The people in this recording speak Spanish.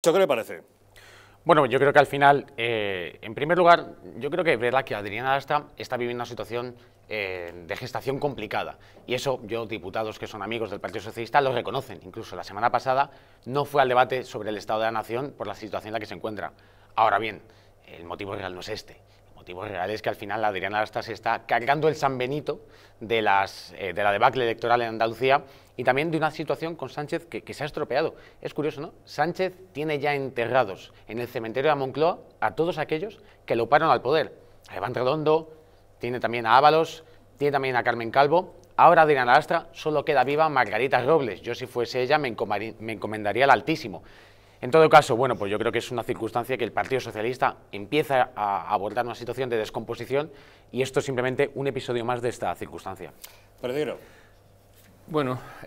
¿Qué le parece? Bueno, yo creo que al final, eh, en primer lugar, yo creo que es verdad que Adriana Asta está viviendo una situación eh, de gestación complicada. Y eso yo, diputados que son amigos del Partido Socialista, lo reconocen. Incluso la semana pasada no fue al debate sobre el Estado de la Nación por la situación en la que se encuentra. Ahora bien, el motivo real no es este motivo real es que al final la Adriana Alastra se está cargando el San Benito de, las, eh, de la debacle electoral en Andalucía y también de una situación con Sánchez que, se ha estropeado. Es curioso, ¿no? Sánchez tiene ya enterrados en el cementerio de Moncloa a todos aquellos que lo paran al poder. A Iván Redondo, tiene también a Ábalos, tiene también a Carmen Calvo. Ahora Adriana Lastra solo queda viva Margarita Robles. Yo si fuese ella me encomendaría al Altísimo. En todo caso, bueno, pues yo creo que es una circunstancia que el Partido Socialista empieza a abordar una situación de descomposición y esto es simplemente un episodio más de esta circunstancia. Perdido. Bueno,